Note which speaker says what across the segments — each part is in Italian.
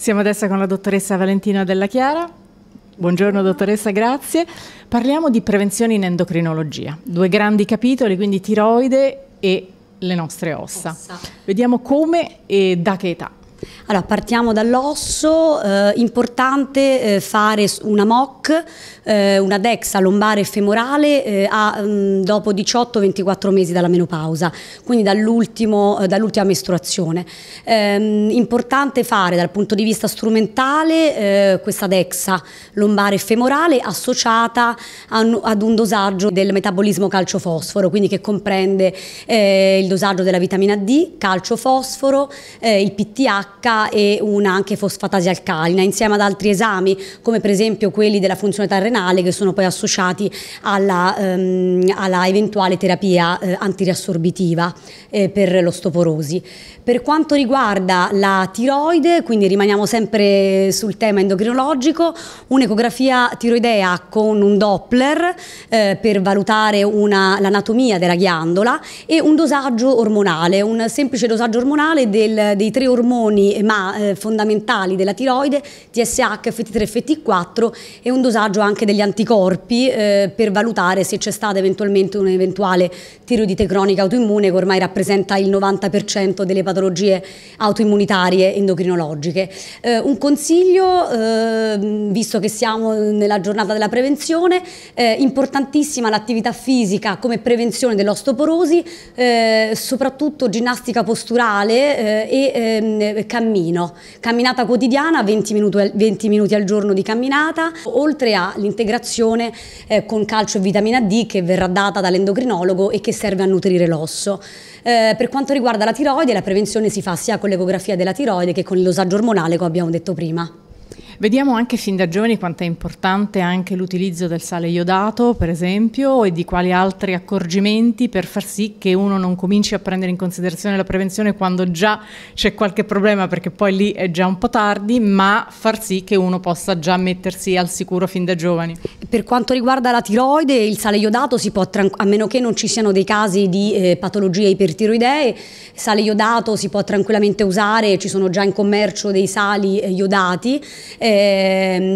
Speaker 1: Siamo adesso con la dottoressa Valentina Della Chiara. Buongiorno dottoressa, grazie. Parliamo di prevenzione in endocrinologia, due grandi capitoli, quindi tiroide
Speaker 2: e le nostre ossa. ossa. Vediamo come e da che età. Allora, partiamo dall'osso, eh, importante eh, fare una mock eh, una DEXA lombare e femorale eh, a, mh, mm, dopo 18-24 mesi dalla menopausa, quindi eh, dall'ultima dall mestruazione. Ehm, importante fare dal punto di vista strumentale eh, questa DEXA lombare e femorale associata a, ad un dosaggio del metabolismo calciofosforo, quindi che comprende eh, il dosaggio della vitamina D, calciofosforo, il PTH e una anche fosfatasi alcalina, insieme ad altri esami come per esempio quelli della funzionalità renale che sono poi associati alla, ehm, alla eventuale terapia eh, antiriassorbitiva eh, per l'ostoporosi. Per quanto riguarda la tiroide, quindi rimaniamo sempre sul tema endocrinologico, un'ecografia tiroidea con un Doppler eh, per valutare l'anatomia della ghiandola e un dosaggio ormonale, un semplice dosaggio ormonale del, dei tre ormoni ma, eh, fondamentali della tiroide, TSH, FT3 e FT4 e un dosaggio dosaggio anche degli anticorpi eh, per valutare se c'è stata eventualmente un'eventuale tiroidite cronica autoimmune che ormai rappresenta il 90% delle patologie autoimmunitarie endocrinologiche. Eh, un consiglio, eh, visto che siamo nella giornata della prevenzione, eh, importantissima l'attività fisica come prevenzione dell'ostoporosi, eh, soprattutto ginnastica posturale eh, e ehm, cammino, camminata quotidiana, 20 minuti, 20 minuti al giorno di camminata, oltre oltre all'integrazione eh, con calcio e vitamina D che verrà data dall'endocrinologo e che serve a nutrire l'osso. Eh, per quanto riguarda la tiroide, la prevenzione si fa sia con l'ecografia della tiroide che con l'osaggio ormonale, come abbiamo detto prima. Vediamo anche fin da giovani quanto è importante anche l'utilizzo del
Speaker 1: sale iodato, per esempio, e di quali altri accorgimenti per far sì che uno non cominci a prendere in considerazione la prevenzione quando già c'è qualche problema, perché poi lì è già un po' tardi, ma far sì che uno possa già mettersi al sicuro fin da giovani. Per
Speaker 2: quanto riguarda la tiroide, il sale iodato si può, a meno che non ci siano dei casi di eh, patologie ipertiroidee, sale iodato si può tranquillamente usare, ci sono già in commercio dei sali eh, iodati. Eh,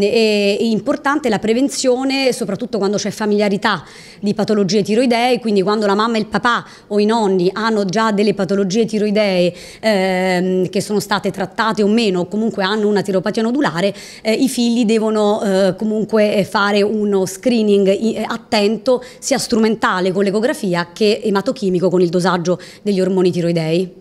Speaker 2: è importante la prevenzione, soprattutto quando c'è familiarità di patologie tiroidee, quindi quando la mamma e il papà o i nonni hanno già delle patologie tiroidee ehm, che sono state trattate o meno, o comunque hanno una tiropatia nodulare, eh, i figli devono eh, comunque fare un uno screening eh, attento sia strumentale con l'ecografia che ematochimico con il dosaggio degli ormoni tiroidei.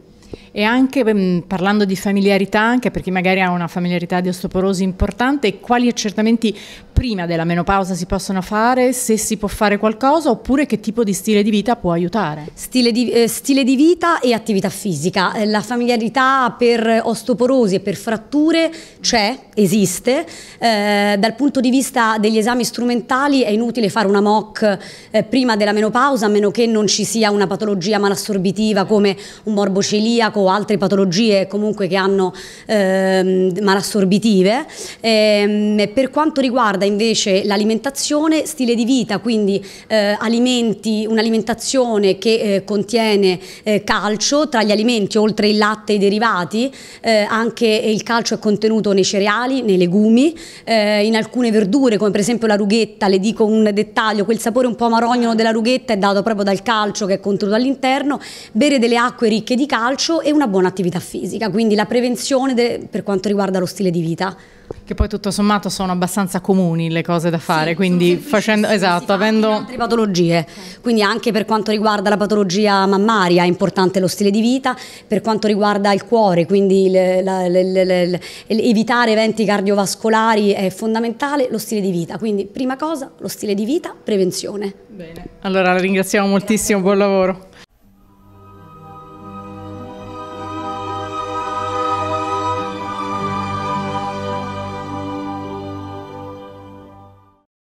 Speaker 2: E anche parlando di familiarità, anche per chi magari
Speaker 1: ha una familiarità di osteoporosi importante, quali accertamenti prima della menopausa si possono
Speaker 2: fare, se si può fare qualcosa oppure che tipo di stile di vita può aiutare? Stile di, eh, stile di vita e attività fisica. Eh, la familiarità per osteoporosi e per fratture c'è, esiste. Eh, dal punto di vista degli esami strumentali è inutile fare una MOC eh, prima della menopausa a meno che non ci sia una patologia malassorbitiva come un morbo celiaco o altre patologie comunque che hanno ehm, malassorbitive. Ehm, per quanto riguarda invece l'alimentazione stile di vita, quindi eh, alimenti, un'alimentazione che eh, contiene eh, calcio, tra gli alimenti oltre il latte e i derivati, eh, anche il calcio è contenuto nei cereali, nei legumi, eh, in alcune verdure come per esempio la rughetta, le dico un dettaglio, quel sapore un po' marognolo della rughetta è dato proprio dal calcio che è contenuto all'interno, bere delle acque ricche di calcio e una buona attività fisica, quindi la prevenzione per quanto riguarda lo stile di vita.
Speaker 1: Che poi tutto sommato sono abbastanza comuni le cose da fare, sì, quindi facendo
Speaker 2: esatto, avendo altre patologie. Quindi anche per quanto riguarda la patologia mammaria è importante lo stile di vita, per quanto riguarda il cuore, quindi le, la, le, le, evitare eventi cardiovascolari è fondamentale lo stile di vita. Quindi prima cosa lo stile di vita, prevenzione.
Speaker 1: Bene. Allora la ringraziamo moltissimo, Grazie. buon lavoro.